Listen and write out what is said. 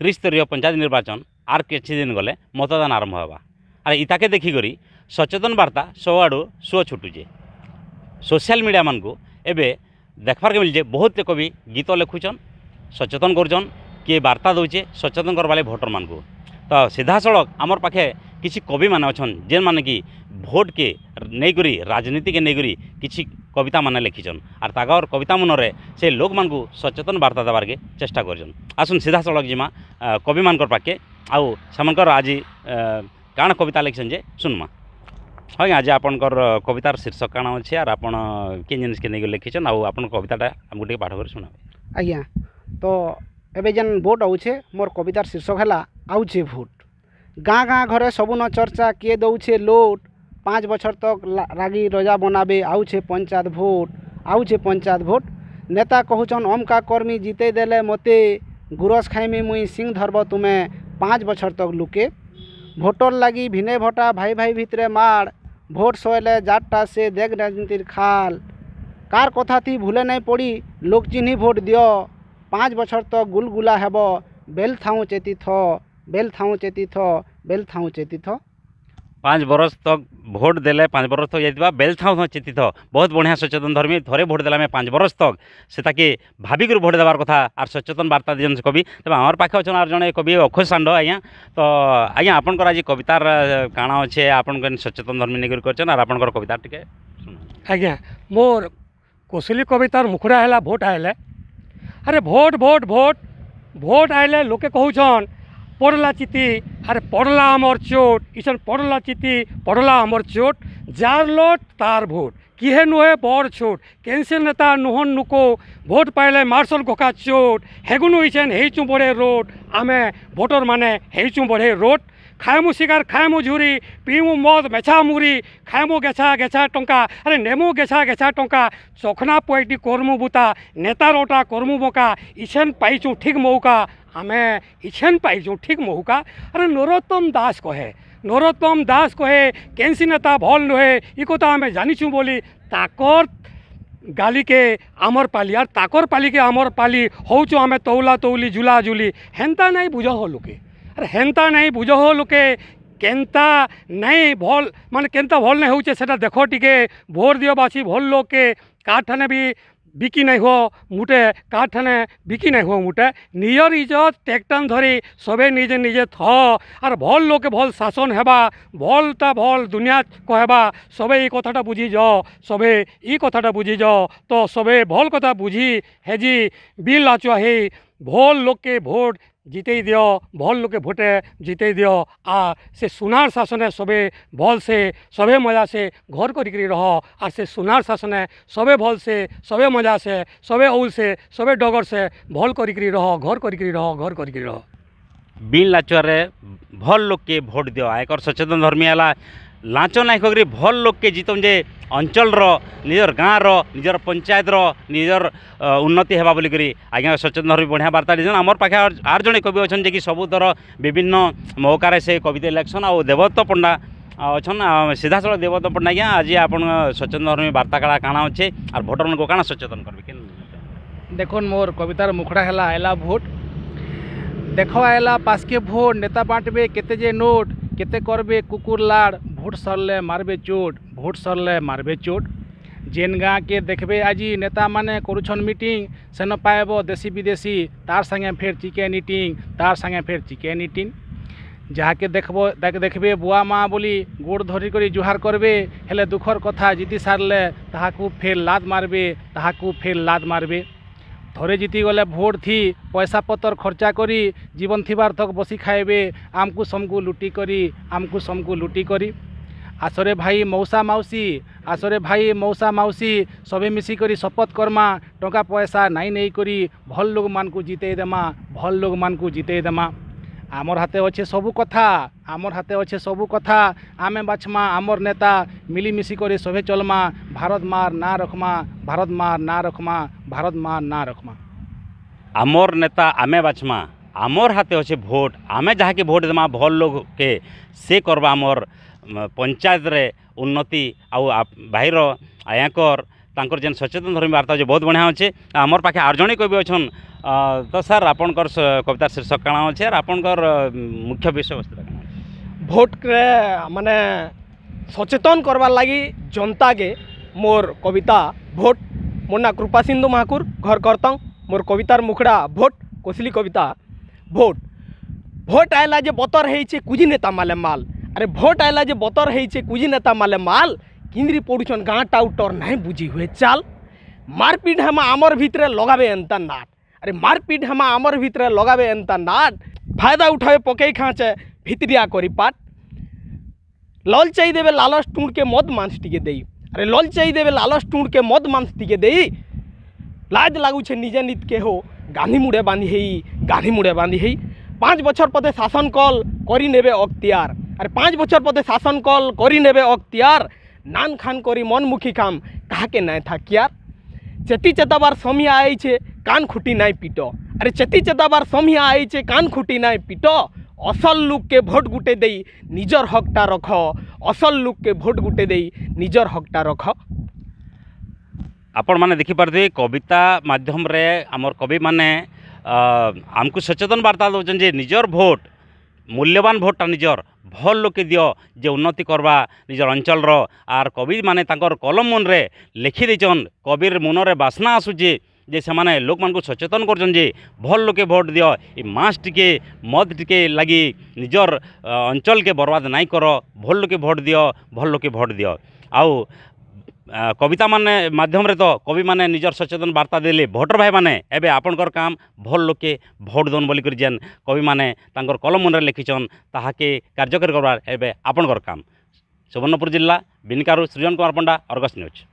ত্রিস্তরীয় পঞ্চায়েত নির্বাচন আর কিছুদিন গলে মতদান আরম্ভ হবা আর ইতাকে দেখিকি সচেতন বার্তা সবুআড়ু সুଅ ছুটুছে সোশিয়াল মিডিয়া মানুষ এবে দেখবারকে মিলছে বহুত লোক বি গীত লেখুছন সচেতন করছন কিয়ে বার্তা দৌছে সচেতন করবার লাগে ভোটর মানুষ তো সিধাসলখ আমার পাখে କିଛି କବିମାନେ ଅଛନ୍ ଯେନ୍ମାନେ କି ଭୋଟ୍କେ ନେଇକରି ରାଜନୀତିକେ ନେଇକରି କିଛି କବିତାମାନେ ଲେଖିଛନ୍ ଆର୍ ତାକର୍ କବିତାମନରେ ସେ ଲୋକମାନଙ୍କୁ ସଚେତନ ବାର୍ତ୍ତା ଦେବାର୍କେ ଚେଷ୍ଟା କରିଛନ୍ ଆସୁନ୍ ସିଧାସଳଖ ଯିମା କବିମାନଙ୍କର ପାଖକେ ଆଉ ସେମାନଙ୍କର ଆଜି କାଣା କବିତା ଲେଖିଛନ୍ ଯେ ଶୁନ୍ମା ହଁ ଆଜି ଆପଣଙ୍କର କବିତାର ଶୀର୍ଷକ କାଣା ଅଛି ଆର୍ ଆପଣ କେନ୍ ଜିନିଷକେ ନେଇକରି ଲେଖିଛନ୍ ଆଉ ଆପଣଙ୍କ କବିତାଟା ଆମକୁ ଟିକେ ପାଠ କରି ଶୁଣାବେ ଆଜ୍ଞା ତ ଏବେ ଯେନ୍ ଭୋଟ୍ ଆଉଛେ ମୋର କବିତାର ଶୀର୍ଷକ ହେଲା ଆଉଛେ ଭୋଟ୍ ଗାଁ ଗାଁ ଘରେ ସବୁନ ଚର୍ଚ୍ଚା କିଏ ଦଉଛେ ଲୋଟ୍ ପାଞ୍ଚ ବଛର ତକ୍ ରାଗି ରଜା ବନାବେ ଆଉଛେ ପଞ୍ଚାୟତ ଭୋଟ୍ ଆଉଛେ ପଞ୍ଚାୟତ ଭୋଟ୍ ନେତା କହୁଛନ୍ ଅମ୍କା କର୍ମୀ ଜିତେଇ ଦେଲେ ମୋତେ ଗୁରସ୍ ଖାଇମି ମୁଇଁ ସିଂ ଧର୍ବ ତୁମେ ପାଞ୍ଚ ବଛର ତକ୍ ଲୁକେ ভোটর লাগি ভিনে ভোটা ভাই ভাই ভিতরে মাড় ভোট সয়েলে যারটা সে দেখ রাজনীতির খাল কার কথাতি ভুলে নাই পড়ি লোক চিহ্নি ভোট দিও পাঁচ বছর তো গুলগুলা হব বেল থাউ চেতি থ बेल था चेती थ बेल था चेती थ पाँच बरस तक तो भोट दे पाँच बरस तक तो जाता बेल था चेती थ बहुत बढ़िया सचेतन धर्मी थे भोट दे पाँच बरस तक से ताकि भाविक भोट देवार कथ आर सचेतन बार्ता से कवि तेज आम पाखे अच्छे आर जन कवि अक्षय सांड आज्ञा तो आज्ञा आप आज कवितार काण अच्छे आपण सचेतन धर्मी नहीं कर आर आपण कवितार टे ଆଜ୍ଞା ମୋର କୋଶଲି କବିତାର ମୁଖୁଡ଼ା भोट भोट ଆଇଲେ ଆରେ भोट भोट भोट ଭୋଟ୍ ଆଇଲେ ଲୋକେ পড়লা চিতি আরে পড়লা আমার চোট ইসন পড়লা চিতি পড়লা আমার চোট যার লোট তার ভোট কিহে নুহে বড় ছোট ক্যান্সেল নেতা নুহন নুকো ভোট পাইলে মার্শল ঘোকা চোট হেগুনু ইছেন হেইচু বড়ে রোড আমে ভোটর মানে হেইচু বড়ে রোড খায়মু শিকার খায়মু ঝুরি পিমু মদ মেছা মুড়ি খায়মু গেছা গেছা টঙ্কা আরে নেমু গেছা গেছা টঙ্কা চখনা পয়টি কর্মু বুতা নেতার ওটা কর্মু বকা ইছেন পাইছু ঠিক মৌকা आमे इछन पाइछूँ ठीक महुका अरे नरोत्तम दास कहे नरोत्तम दास कहे केन्सी नेता भल नुहे इ कथा आम जानीचूँ बोली ताकर গালিকে আমর পালি আর তাকর পালিকে আমর পালি হৌচু আমি তৌলা তৌলি জুলা জুলি হেন্তা নাই বুঝহ লোকে আর হেন্তা নাই বুঝহ লোকে কেন্তা নাই ভল মানে কেন্তা ভল নাই হচ্ছে সেটা দেখো টিকে ভোর দিও বাসি ভল লোকে কার ঠানে বি বিকি নাই হো মুটে কাঠ ঠানে বিকি নাই হো মুটে নিজর ইজত টেকটান ধরি সবে নিজে নিজে থ আর ভল লোকে ভল শাসন হেবা ভলটা ভল দুনিয়া কহেবা সবে এই কথাটা বুঝি য সবে ই কথাটা বুঝি য তো সবে ভল কথা বুঝি হেজি বিল আচুয়া হেই ভল লোককে ভোট জিতেই দিও ভল লোকে ভোটে জিতেই দিও আর সে সোনার শাসনে সবে ভলসে সবে মজাসে ঘর করি রহ আর সে সোনার শাসনে সবে ভলসে সবে মজাসে সবে ঔলসে সবে ডগরসে ভল করি রহ ঘর করি রহ ঘর করি রহ বিন লাচুয়ারে ভল লোককে ভোট দিও একর সচেতন ধর্মী হলা ଲାଞ୍ଚ ନାଇଁ କରିକିରି ଭଲ୍ ଲୋକକେ ଜିତମ୍ ଯେ ଅଞ୍ଚଳର ନିଜର ଗାଁର ନିଜର ପଞ୍ଚାୟତର ନିଜର ଉନ୍ନତି ହେବା ବୋଲିକରି ଆଜ୍ଞା ସଚେତନ ବି ବଢ଼ିଆ ବାର୍ତ୍ତା ଦେଇଛନ୍ ଆମର ପାଖେ ଆର୍ ଜଣେ କବି ଅଛନ୍ ଯେ କି ସବୁଥର ବିଭିନ୍ନ ମୌକାରେ ସେ କବିତା ଲେଖସନ୍ ଆଉ ଦେବଦତ୍ତ ପଣ୍ଡା ଅଛନ୍ ସିଧାସଳଖ ଦେବଦତ୍ତ ପଣ୍ଡା ଆଜ୍ଞା ଆଜି ଆପଣ ସଚେତନ ଧର୍ମୀ ବାର୍ତ୍ତା କାଣା କାଣା ଅଛେ ଆର୍ ଭୋଟରମାନଙ୍କୁ କାଣା ସଚେତନ କରିବେ କେନ୍ ଦେଖୁନ୍ ମୋର କବିତାର ମୁଖଡ଼ା ହେଲା ଆଇଲା ଭୋଟ୍ ଦେଖ ଆଇଲା ପାସ୍କେ ଭୋଟ୍ ନେତା ବାଣ୍ଟବେ କେତେ ଯେ ନୋଟ୍ କେତେ করবে কুকুর লাড় ভোট সরলে মারবে চোট ভোট সরলে মারবে চোট ଯେନ୍ ଗାଁକେ ଦେଖ୍ବେ ଆଜି ନେତାମାନେ କରୁଛନ୍ ମିଟିଂ ସେନ ପାଇବ ଦେଶୀ ବିଦେଶୀ ତାର୍ ସାଙ୍ଗେ ଫେର୍ ଚିକେନ୍ ଇଟିଂ ତାର୍ ସାଙ୍ଗେ ଫେର୍ ଚିକେନ୍ ଇଟିଂ ଯାହାକେ ଦେଖ୍ବ ଦେଖ୍ବେ ବୁଆ ମା' ବୋଲି ଗୋଡ଼ ଧରିକରି ଜୁହାର କରବେ ହେଲେ ଦୁଃଖର କଥା ଜିତି ସାରିଲେ ତାହାକୁ ଫେର୍ ଲାଦ୍ ମାରବେ ତାହାକୁ ଫେର୍ ଲାଦ୍ ମାରବେ ଥରେ ଜିତିଗଲେ ଭୋଟ୍ ଥି ପଇସା ପତର ଖର୍ଚ୍ଚା କରି ଜୀବନ ଥିବାର ତକ୍ ବସି ଖାଇବେ ଆମକୁ ସମକୁ ଲୁଟି କରି ଆମକୁ ସମକୁ ଲୁଟି କରି আসরে ভাই মৌসা মাউসী আসরে ভাই মৌসা মাউসী সবে মিশি করে শপথ কর্মা টঙ্কা পয়সা নাই নেই করি ভল লোক মানুষ জিতাই দেমা ভল লোক মানুষ জিতাই দেমা আমার হাতে অছে সবু কথা আমার হাতে অছে সবু কথা আমি বাছমা আমার নেতা মিলিমিশি করে সবে চলমা ভারত মার না রখমা ভারত মার না রখমা ভারত মার না রখমা আমার নেতা আমি বাছমা আমার হাতে অছে ভোট আমি যাকে ভোট দেমা ভল লোককে সে করবা আমার ପଞ୍ଚାୟତରେ ଉନ୍ନତି ଆଉ ଭାଇର ଆୟାଙ୍କର ତାଙ୍କର ଯେନ୍ ସଚେତନ ଧର୍ମୀ ବାର୍ତ୍ତା ଯେ ବହୁତ ବଢ଼ିଆ ଅଛେ ଆମର ପାଖେ ଆର୍ ଜଣେ କବି ଅଛନ୍ ତ ସାର୍ ଆପଣଙ୍କର କବିତା ଶୀର୍ଷକ କାଣା ଅଛେ ଆର୍ ଆପଣଙ୍କର ମୁଖ୍ୟ ବିଷୟବସ୍ତୁ କାଣା ଭୋଟ୍ରେ ମାନେ ସଚେତନ କରବାର୍ ଲାଗି ଜନତାକେ মোর କବିତା ଭୋଟ୍ মোর ନାଁ কৃপা সিন্ধু মাহাকুর ঘর করতং মোর কবিতার মুখড়া ভোট কোসলি কবিতা ଭୋଟ୍ ভোট আইলা যে বতর হয়েছে কুজি নেতা মালে মাল আরে ভোট আইলা যে বতর হয়েছে কুজি নেতা মালে মাল কিন্দ্রি পড়ুছন গাঁটা উটর নাই বুঝি হয়ে চাল মারপিট হামা আমার ভিতরে লগাবে এনতা নাট আরে মারপিট হামা আমার ভিতরে লগাবে এনতা নাট ফায়দা উঠাবে পকেই খাঁচে ভিতরিয়া করি পাট লল চাই দেবে লালস টুঁড়কে মদ টিকে দেই আরে লল চাই দেবে লালস টুঁড়কে মদ টিকে দেই লাজ লাগুছে নিজে নিতকে হো গাঁধী মুড়ে বাঁধি হেই গাঁধী মুড়ে বাঁধি হেই পাঁচ বছর পথে শাসন কল করি নেবে অক্তিয়ার আর পাঁচ বছর পথে শাসন কল করি নেবে অক্তিয়ার নান খান করি মনমুখী কাম কাহাকে নাই থাকি আর চেতি চেতাবার সমিয়া আইছে কান খুটি নাই পিট আরে চেতি চেতাবার সমিয়া আইছে কান খুটি নাই পিট অসল লোককে ভোট গুটে দেই নিজর হকটা রখ অসল লোককে ভোট গুটে দেই নিজর হকটা রখ আপন মানে দেখি ଆପଣମାନେ কবিতা মাধ্যমে আমার কবি মানে আমি সচেতন বার্তা দেন যে ନିଜର ভোট ମୂଲ୍ୟବାନ ଭୋଟ୍ଟା ନିଜର ଭଲ୍ ଲୋକେ ଦିଅ ଯେ ଉନ୍ନତି କର୍ବା ନିଜର ଅଞ୍ଚଳର ଆର୍ କବିମାନେ ତାଙ୍କର କଲମ ମନରେ ଲେଖି ଦେଇଛନ୍ କବିର ମନରେ ବାସ୍ନା ଆସୁଛେ ଯେ ସେମାନେ ଲୋକମାନଙ୍କୁ ସଚେତନ କରୁଛନ୍ ଯେ ଭଲ୍ ଲୋକେ ଭୋଟ୍ ଦିଅ ଏ ମାସ୍ ଟିକେ ମଦ ଟିକେ ଲାଗି ନିଜର ଅଞ୍ଚଳକେ ବର୍ବାଦ ନାଇଁ କର ଭଲ୍ ଲୋକେ ଭୋଟ୍ ଦିଅ ଭଲ୍ ଲୋକେ ଭୋଟ୍ ଦିଅ ଆଉ কবিতা মানে মাধ্যমে তো কবি মানে নিজের সচেতন বার্তা দিলে ভোটর ভাই মানে এবে আপনার কাম ভল লোকে ভোট দন বলি করে যেন কবি মানে তাঁর কলম মনে লিখিছন তাহাকে কার্যকরী করবার এবে আপনার কাম সুবর্ণপুর জেলা বিনিকারু সৃজন কুমার পণ্ডা অর্গস নিউজ